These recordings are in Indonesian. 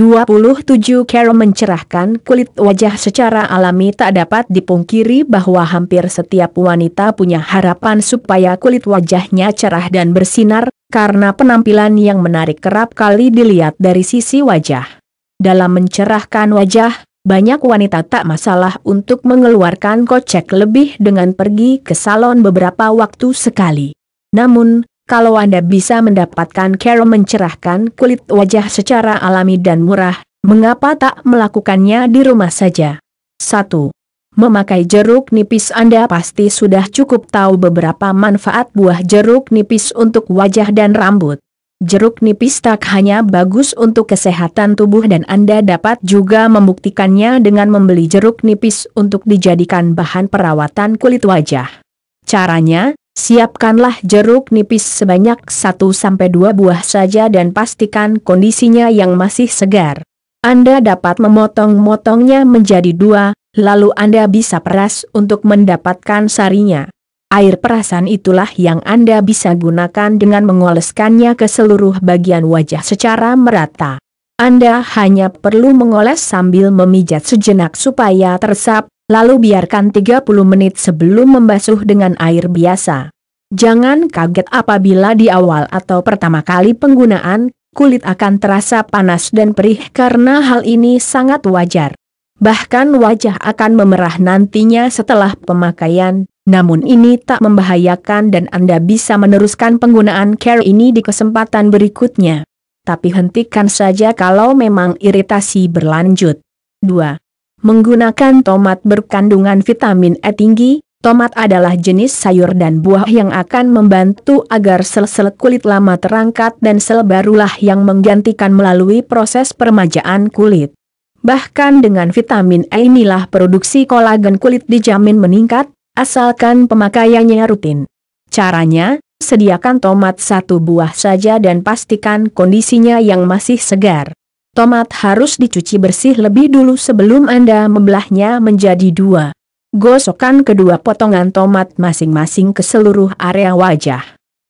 27 Carol mencerahkan kulit wajah secara alami tak dapat dipungkiri bahwa hampir setiap wanita punya harapan supaya kulit wajahnya cerah dan bersinar, karena penampilan yang menarik kerap kali dilihat dari sisi wajah. Dalam mencerahkan wajah, banyak wanita tak masalah untuk mengeluarkan kocek lebih dengan pergi ke salon beberapa waktu sekali. Namun, kalau Anda bisa mendapatkan care mencerahkan kulit wajah secara alami dan murah, mengapa tak melakukannya di rumah saja? 1. Memakai jeruk nipis Anda pasti sudah cukup tahu beberapa manfaat buah jeruk nipis untuk wajah dan rambut. Jeruk nipis tak hanya bagus untuk kesehatan tubuh dan Anda dapat juga membuktikannya dengan membeli jeruk nipis untuk dijadikan bahan perawatan kulit wajah. Caranya, Siapkanlah jeruk nipis sebanyak 1-2 buah saja dan pastikan kondisinya yang masih segar. Anda dapat memotong-motongnya menjadi dua, lalu Anda bisa peras untuk mendapatkan sarinya. Air perasan itulah yang Anda bisa gunakan dengan mengoleskannya ke seluruh bagian wajah secara merata. Anda hanya perlu mengoles sambil memijat sejenak supaya tersap, lalu biarkan 30 menit sebelum membasuh dengan air biasa. Jangan kaget apabila di awal atau pertama kali penggunaan, kulit akan terasa panas dan perih karena hal ini sangat wajar. Bahkan wajah akan memerah nantinya setelah pemakaian, namun ini tak membahayakan dan Anda bisa meneruskan penggunaan care ini di kesempatan berikutnya. Tapi hentikan saja kalau memang iritasi berlanjut. 2. Menggunakan tomat berkandungan vitamin E tinggi, tomat adalah jenis sayur dan buah yang akan membantu agar sel-sel kulit lama terangkat dan sel barulah yang menggantikan melalui proses permajaan kulit. Bahkan dengan vitamin E inilah produksi kolagen kulit dijamin meningkat, asalkan pemakaiannya rutin. Caranya, sediakan tomat satu buah saja dan pastikan kondisinya yang masih segar tomat harus dicuci bersih lebih dulu sebelum Anda membelahnya menjadi dua. Gosokkan kedua potongan tomat masing-masing ke seluruh area wajah.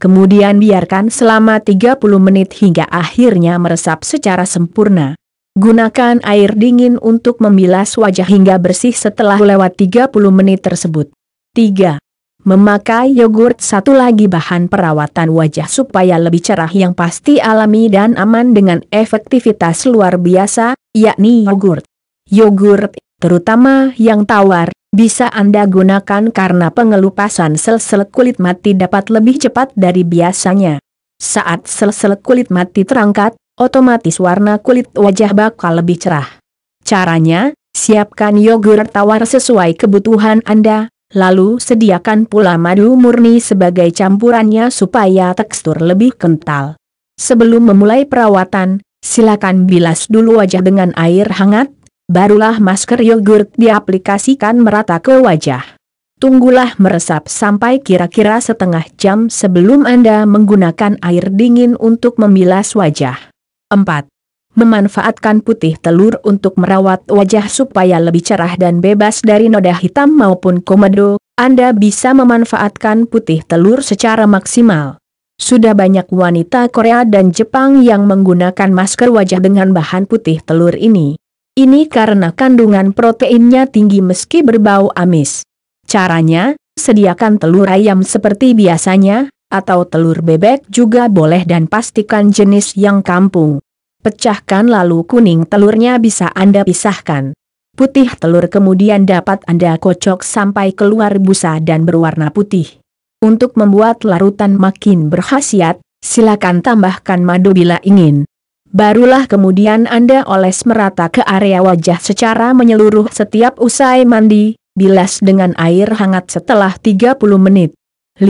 Kemudian biarkan selama 30 menit hingga akhirnya meresap secara sempurna. Gunakan air dingin untuk membilas wajah hingga bersih setelah lewat 30 menit tersebut. 3. Memakai yogurt satu lagi bahan perawatan wajah supaya lebih cerah yang pasti alami dan aman dengan efektivitas luar biasa, yakni yogurt. Yogurt, terutama yang tawar, bisa Anda gunakan karena pengelupasan sel-sel kulit mati dapat lebih cepat dari biasanya. Saat sel-sel kulit mati terangkat, otomatis warna kulit wajah bakal lebih cerah. Caranya, siapkan yogurt tawar sesuai kebutuhan Anda, Lalu sediakan pula madu murni sebagai campurannya supaya tekstur lebih kental. Sebelum memulai perawatan, silakan bilas dulu wajah dengan air hangat, barulah masker yogurt diaplikasikan merata ke wajah. Tunggulah meresap sampai kira-kira setengah jam sebelum Anda menggunakan air dingin untuk membilas wajah. 4 memanfaatkan putih telur untuk merawat wajah supaya lebih cerah dan bebas dari noda hitam maupun komedo, Anda bisa memanfaatkan putih telur secara maksimal. Sudah banyak wanita Korea dan Jepang yang menggunakan masker wajah dengan bahan putih telur ini. Ini karena kandungan proteinnya tinggi meski berbau amis. Caranya, sediakan telur ayam seperti biasanya, atau telur bebek juga boleh dan pastikan jenis yang kampung. Pecahkan lalu kuning telurnya bisa Anda pisahkan. Putih telur kemudian dapat Anda kocok sampai keluar busa dan berwarna putih. Untuk membuat larutan makin berkhasiat, silakan tambahkan madu bila ingin. Barulah kemudian Anda oles merata ke area wajah secara menyeluruh setiap usai mandi, bilas dengan air hangat setelah 30 menit. 5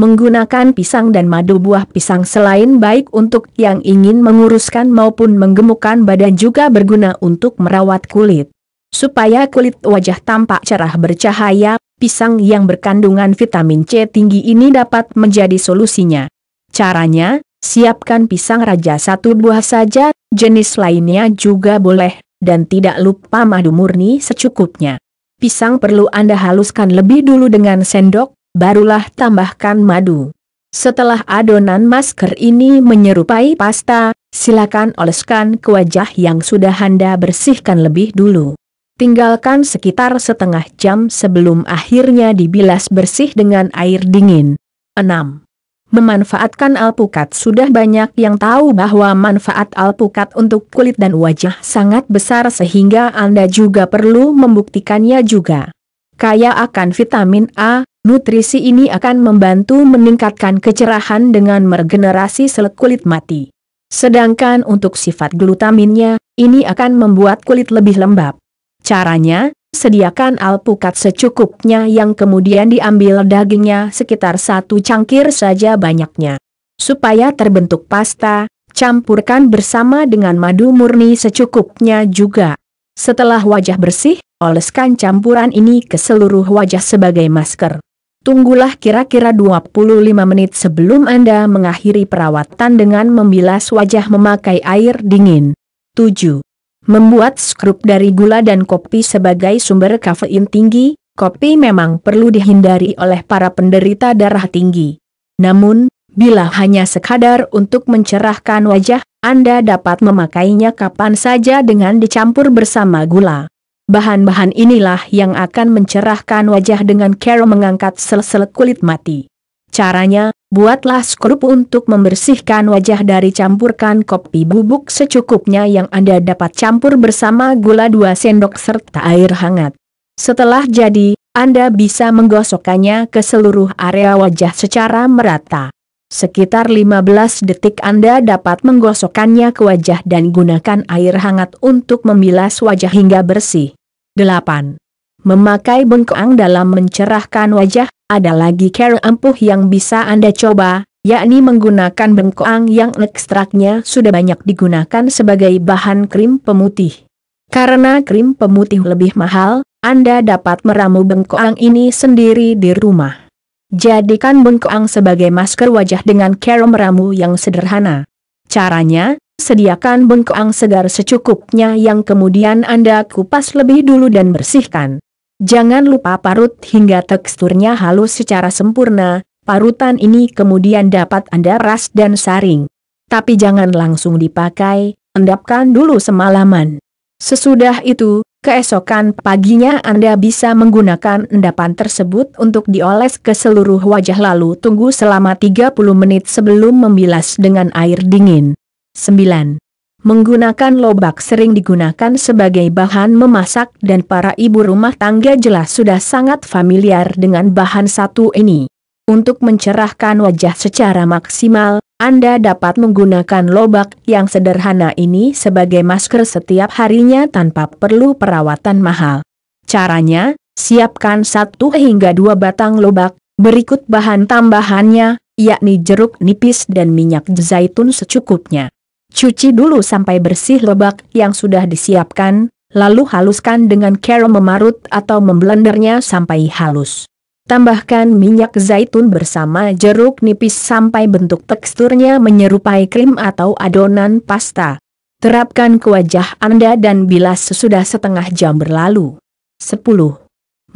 menggunakan pisang dan madu buah pisang selain baik untuk yang ingin menguruskan maupun menggemukkan badan juga berguna untuk merawat kulit. Supaya kulit wajah tampak cerah bercahaya, pisang yang berkandungan vitamin C tinggi ini dapat menjadi solusinya. Caranya, siapkan pisang raja satu buah saja, jenis lainnya juga boleh, dan tidak lupa madu murni secukupnya. Pisang perlu Anda haluskan lebih dulu dengan sendok, barulah tambahkan madu. Setelah adonan masker ini menyerupai pasta, silakan oleskan ke wajah yang sudah Anda bersihkan lebih dulu. Tinggalkan sekitar setengah jam sebelum akhirnya dibilas bersih dengan air dingin. 6. Memanfaatkan alpukat Sudah banyak yang tahu bahwa manfaat alpukat untuk kulit dan wajah sangat besar sehingga Anda juga perlu membuktikannya juga kaya akan vitamin A, nutrisi ini akan membantu meningkatkan kecerahan dengan meregenerasi sel kulit mati. Sedangkan untuk sifat glutaminnya, ini akan membuat kulit lebih lembab. Caranya, sediakan alpukat secukupnya yang kemudian diambil dagingnya sekitar satu cangkir saja banyaknya. Supaya terbentuk pasta, campurkan bersama dengan madu murni secukupnya juga. Setelah wajah bersih, oleskan campuran ini ke seluruh wajah sebagai masker. Tunggulah kira-kira 25 menit sebelum Anda mengakhiri perawatan dengan membilas wajah memakai air dingin. 7. Membuat skrup dari gula dan kopi sebagai sumber kafein tinggi, kopi memang perlu dihindari oleh para penderita darah tinggi. Namun, Bila hanya sekadar untuk mencerahkan wajah, Anda dapat memakainya kapan saja dengan dicampur bersama gula. Bahan-bahan inilah yang akan mencerahkan wajah dengan cara mengangkat sel-sel kulit mati. Caranya, buatlah skrup untuk membersihkan wajah dari campurkan kopi bubuk secukupnya yang Anda dapat campur bersama gula 2 sendok serta air hangat. Setelah jadi, Anda bisa menggosokkannya ke seluruh area wajah secara merata. Sekitar 15 detik Anda dapat menggosokkannya ke wajah dan gunakan air hangat untuk membilas wajah hingga bersih. 8. Memakai bengkoang dalam mencerahkan wajah, ada lagi care ampuh yang bisa Anda coba, yakni menggunakan bengkoang yang ekstraknya sudah banyak digunakan sebagai bahan krim pemutih. Karena krim pemutih lebih mahal, Anda dapat meramu bengkoang ini sendiri di rumah. Jadikan bengkoang sebagai masker wajah dengan cara meramu yang sederhana. Caranya, sediakan bengkoang segar secukupnya yang kemudian Anda kupas lebih dulu dan bersihkan. Jangan lupa parut hingga teksturnya halus secara sempurna, parutan ini kemudian dapat Anda ras dan saring. Tapi jangan langsung dipakai, endapkan dulu semalaman. Sesudah itu, Keesokan paginya Anda bisa menggunakan endapan tersebut untuk dioles ke seluruh wajah lalu tunggu selama 30 menit sebelum membilas dengan air dingin. 9. Menggunakan lobak sering digunakan sebagai bahan memasak dan para ibu rumah tangga jelas sudah sangat familiar dengan bahan satu ini. Untuk mencerahkan wajah secara maksimal, anda dapat menggunakan lobak yang sederhana ini sebagai masker setiap harinya tanpa perlu perawatan mahal. Caranya, siapkan 1 hingga 2 batang lobak, berikut bahan tambahannya, yakni jeruk nipis dan minyak zaitun secukupnya. Cuci dulu sampai bersih lobak yang sudah disiapkan, lalu haluskan dengan cara memarut atau memblendernya sampai halus. Tambahkan minyak zaitun bersama jeruk nipis sampai bentuk teksturnya menyerupai krim atau adonan pasta. Terapkan ke wajah Anda dan bilas sesudah setengah jam berlalu. 10.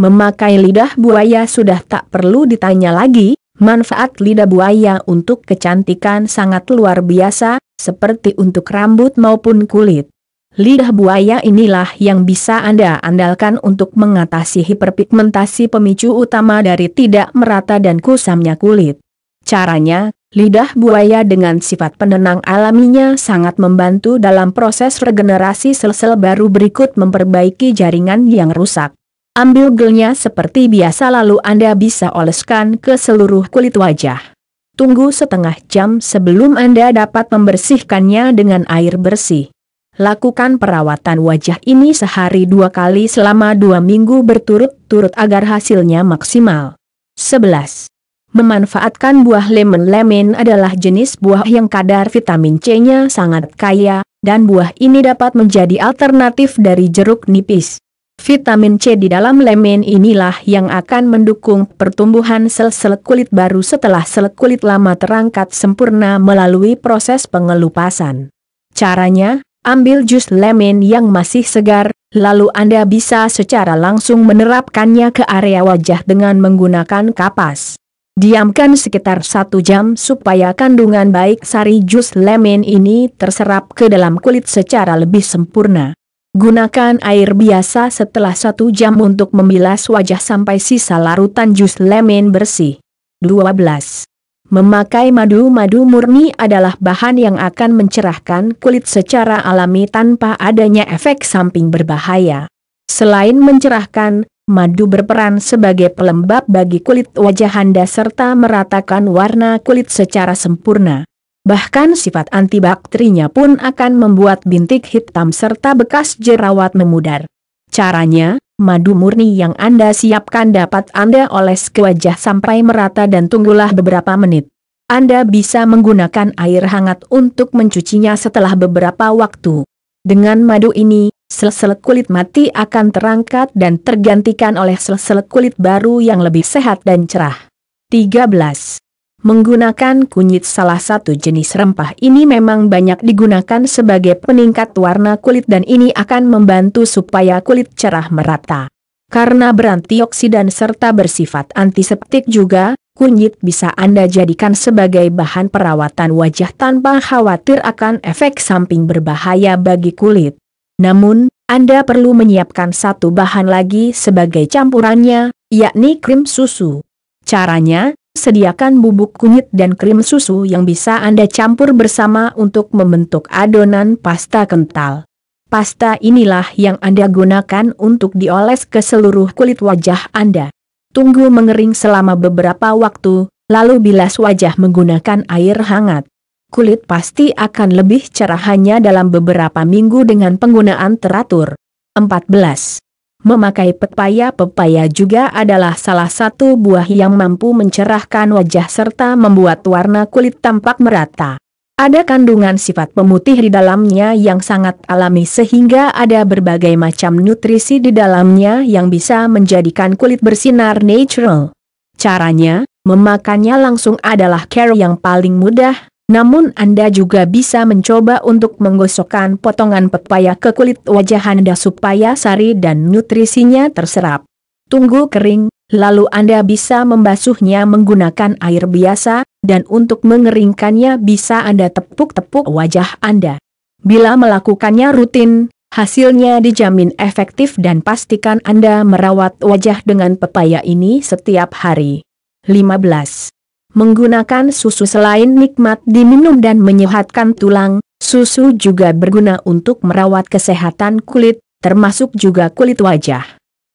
Memakai lidah buaya sudah tak perlu ditanya lagi, manfaat lidah buaya untuk kecantikan sangat luar biasa, seperti untuk rambut maupun kulit lidah buaya inilah yang bisa Anda andalkan untuk mengatasi hiperpigmentasi pemicu utama dari tidak merata dan kusamnya kulit. Caranya, lidah buaya dengan sifat penenang alaminya sangat membantu dalam proses regenerasi sel-sel baru berikut memperbaiki jaringan yang rusak. Ambil gelnya seperti biasa lalu Anda bisa oleskan ke seluruh kulit wajah. Tunggu setengah jam sebelum Anda dapat membersihkannya dengan air bersih. Lakukan perawatan wajah ini sehari dua kali selama dua minggu berturut-turut agar hasilnya maksimal. 11. Memanfaatkan buah lemon Lemon adalah jenis buah yang kadar vitamin C-nya sangat kaya, dan buah ini dapat menjadi alternatif dari jeruk nipis. Vitamin C di dalam lemon inilah yang akan mendukung pertumbuhan sel-sel kulit baru setelah sel kulit lama terangkat sempurna melalui proses pengelupasan. Caranya, Ambil jus lemon yang masih segar, lalu Anda bisa secara langsung menerapkannya ke area wajah dengan menggunakan kapas. Diamkan sekitar satu jam supaya kandungan baik sari jus lemon ini terserap ke dalam kulit secara lebih sempurna. Gunakan air biasa setelah satu jam untuk membilas wajah sampai sisa larutan jus lemon bersih. 12. Memakai madu-madu murni adalah bahan yang akan mencerahkan kulit secara alami tanpa adanya efek samping berbahaya. Selain mencerahkan, madu berperan sebagai pelembab bagi kulit wajah Anda serta meratakan warna kulit secara sempurna. Bahkan sifat antibakterinya pun akan membuat bintik hitam serta bekas jerawat memudar. Caranya, Madu murni yang Anda siapkan dapat Anda oles ke wajah sampai merata dan tunggulah beberapa menit. Anda bisa menggunakan air hangat untuk mencucinya setelah beberapa waktu. Dengan madu ini, sel-sel kulit mati akan terangkat dan tergantikan oleh sel-sel kulit baru yang lebih sehat dan cerah. 13. Menggunakan kunyit salah satu jenis rempah ini memang banyak digunakan sebagai peningkat warna kulit dan ini akan membantu supaya kulit cerah merata. Karena berantioksidan serta bersifat antiseptik juga, kunyit bisa Anda jadikan sebagai bahan perawatan wajah tanpa khawatir akan efek samping berbahaya bagi kulit. Namun, Anda perlu menyiapkan satu bahan lagi sebagai campurannya, yakni krim susu. Caranya, sediakan bubuk kunyit dan krim susu yang bisa Anda campur bersama untuk membentuk adonan pasta kental. Pasta inilah yang Anda gunakan untuk dioles ke seluruh kulit wajah Anda. Tunggu mengering selama beberapa waktu, lalu bilas wajah menggunakan air hangat. Kulit pasti akan lebih cerah hanya dalam beberapa minggu dengan penggunaan teratur. 14. Memakai pepaya-pepaya juga adalah salah satu buah yang mampu mencerahkan wajah serta membuat warna kulit tampak merata. Ada kandungan sifat pemutih di dalamnya yang sangat alami sehingga ada berbagai macam nutrisi di dalamnya yang bisa menjadikan kulit bersinar natural. Caranya, memakannya langsung adalah care yang paling mudah, namun Anda juga bisa mencoba untuk menggosokkan potongan pepaya ke kulit wajah Anda supaya sari dan nutrisinya terserap. Tunggu kering, lalu Anda bisa membasuhnya menggunakan air biasa, dan untuk mengeringkannya bisa Anda tepuk-tepuk wajah Anda. Bila melakukannya rutin, hasilnya dijamin efektif dan pastikan Anda merawat wajah dengan pepaya ini setiap hari. 15. Menggunakan susu selain nikmat diminum dan menyehatkan tulang, susu juga berguna untuk merawat kesehatan kulit, termasuk juga kulit wajah.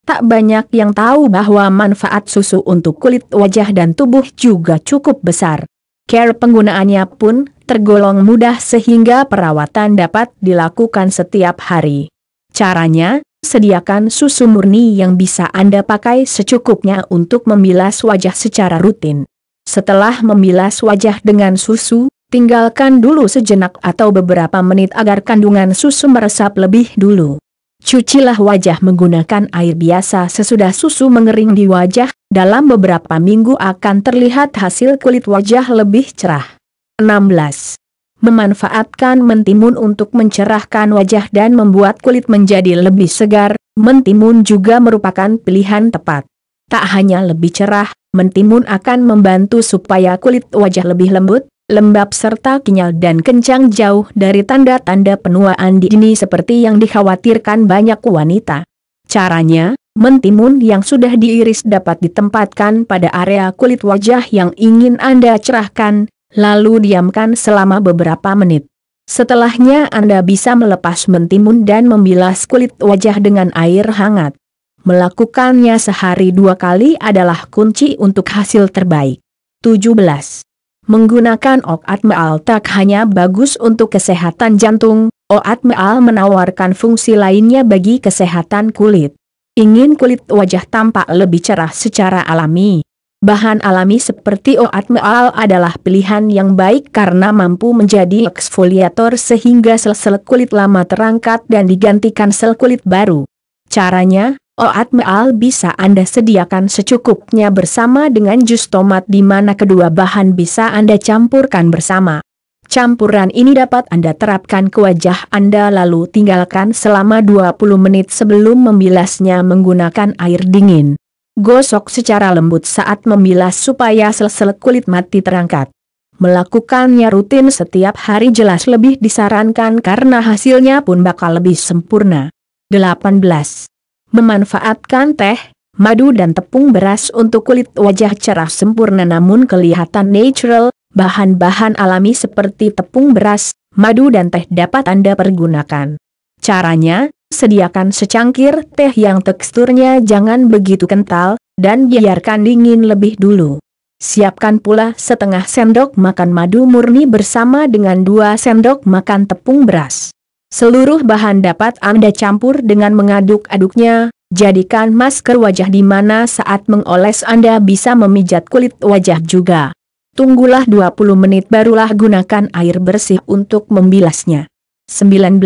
Tak banyak yang tahu bahwa manfaat susu untuk kulit wajah dan tubuh juga cukup besar. Care penggunaannya pun tergolong mudah sehingga perawatan dapat dilakukan setiap hari. Caranya, sediakan susu murni yang bisa Anda pakai secukupnya untuk membilas wajah secara rutin. Setelah membilas wajah dengan susu, tinggalkan dulu sejenak atau beberapa menit agar kandungan susu meresap lebih dulu. Cucilah wajah menggunakan air biasa sesudah susu mengering di wajah, dalam beberapa minggu akan terlihat hasil kulit wajah lebih cerah. 16. Memanfaatkan mentimun untuk mencerahkan wajah dan membuat kulit menjadi lebih segar, mentimun juga merupakan pilihan tepat. Tak hanya lebih cerah, mentimun akan membantu supaya kulit wajah lebih lembut, lembab serta kenyal dan kencang jauh dari tanda-tanda penuaan dini seperti yang dikhawatirkan banyak wanita. Caranya, mentimun yang sudah diiris dapat ditempatkan pada area kulit wajah yang ingin Anda cerahkan, lalu diamkan selama beberapa menit. Setelahnya Anda bisa melepas mentimun dan membilas kulit wajah dengan air hangat. Melakukannya sehari dua kali adalah kunci untuk hasil terbaik. 17. Menggunakan oat meal tak hanya bagus untuk kesehatan jantung, oat meal menawarkan fungsi lainnya bagi kesehatan kulit. Ingin kulit wajah tampak lebih cerah secara alami. Bahan alami seperti oat meal adalah pilihan yang baik karena mampu menjadi eksfoliator sehingga sel-sel kulit lama terangkat dan digantikan sel kulit baru. Caranya, Oat oh, meal bisa Anda sediakan secukupnya bersama dengan jus tomat di mana kedua bahan bisa Anda campurkan bersama. Campuran ini dapat Anda terapkan ke wajah Anda lalu tinggalkan selama 20 menit sebelum membilasnya menggunakan air dingin. Gosok secara lembut saat membilas supaya sel-sel kulit mati terangkat. Melakukannya rutin setiap hari jelas lebih disarankan karena hasilnya pun bakal lebih sempurna. 18 memanfaatkan teh, madu dan tepung beras untuk kulit wajah cerah sempurna namun kelihatan natural, bahan-bahan alami seperti tepung beras, madu dan teh dapat Anda pergunakan. Caranya, sediakan secangkir teh yang teksturnya jangan begitu kental, dan biarkan dingin lebih dulu. Siapkan pula setengah sendok makan madu murni bersama dengan dua sendok makan tepung beras. Seluruh bahan dapat Anda campur dengan mengaduk-aduknya, jadikan masker wajah di mana saat mengoles Anda bisa memijat kulit wajah juga. Tunggulah 20 menit barulah gunakan air bersih untuk membilasnya. 19.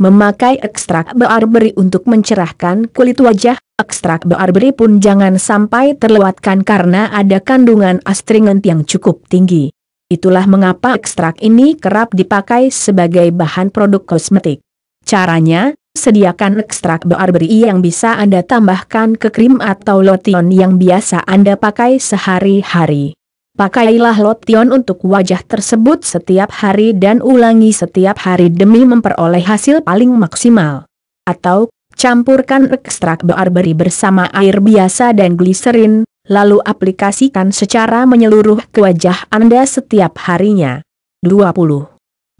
Memakai ekstrak berberi untuk mencerahkan kulit wajah, ekstrak berberi pun jangan sampai terlewatkan karena ada kandungan astringent yang cukup tinggi. Itulah mengapa ekstrak ini kerap dipakai sebagai bahan produk kosmetik. Caranya, sediakan ekstrak barberry yang bisa Anda tambahkan ke krim atau lotion yang biasa Anda pakai sehari-hari. Pakailah lotion untuk wajah tersebut setiap hari dan ulangi setiap hari demi memperoleh hasil paling maksimal. Atau, campurkan ekstrak barberry bersama air biasa dan gliserin, lalu aplikasikan secara menyeluruh ke wajah Anda setiap harinya. 20.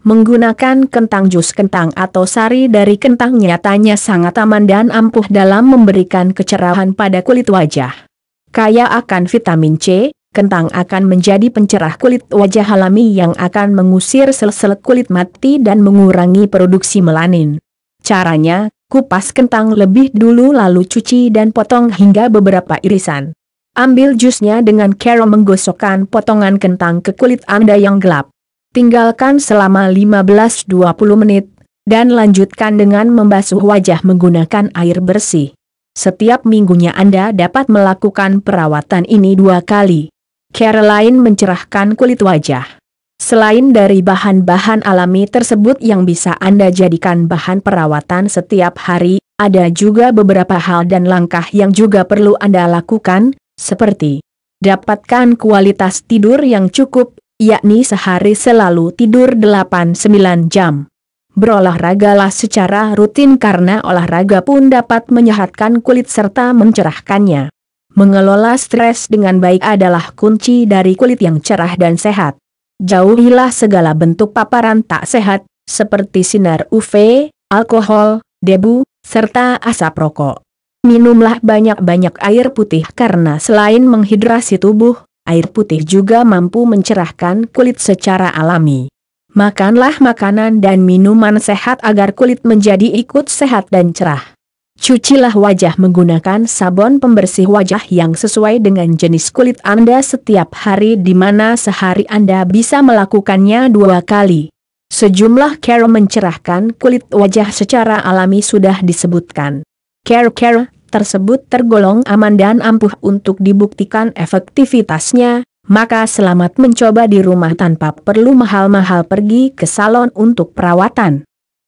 Menggunakan kentang jus kentang atau sari dari kentang nyatanya sangat aman dan ampuh dalam memberikan kecerahan pada kulit wajah. Kaya akan vitamin C, kentang akan menjadi pencerah kulit wajah alami yang akan mengusir sel-sel kulit mati dan mengurangi produksi melanin. Caranya, kupas kentang lebih dulu lalu cuci dan potong hingga beberapa irisan. Ambil jusnya dengan cara menggosokkan potongan kentang ke kulit Anda yang gelap. Tinggalkan selama 15-20 menit, dan lanjutkan dengan membasuh wajah menggunakan air bersih. Setiap minggunya Anda dapat melakukan perawatan ini dua kali. lain mencerahkan kulit wajah. Selain dari bahan-bahan alami tersebut yang bisa Anda jadikan bahan perawatan setiap hari, ada juga beberapa hal dan langkah yang juga perlu Anda lakukan, seperti dapatkan kualitas tidur yang cukup, yakni sehari selalu tidur 8-9 jam. Berolahragalah secara rutin karena olahraga pun dapat menyehatkan kulit serta mencerahkannya. Mengelola stres dengan baik adalah kunci dari kulit yang cerah dan sehat. Jauhilah segala bentuk paparan tak sehat, seperti sinar UV, alkohol, debu, serta asap rokok minumlah banyak-banyak air putih karena selain menghidrasi tubuh, air putih juga mampu mencerahkan kulit secara alami. Makanlah makanan dan minuman sehat agar kulit menjadi ikut sehat dan cerah. Cucilah wajah menggunakan sabun pembersih wajah yang sesuai dengan jenis kulit Anda setiap hari di mana sehari Anda bisa melakukannya dua kali. Sejumlah care mencerahkan kulit wajah secara alami sudah disebutkan. Care-care tersebut tergolong aman dan ampuh untuk dibuktikan efektivitasnya, maka selamat mencoba di rumah tanpa perlu mahal-mahal pergi ke salon untuk perawatan.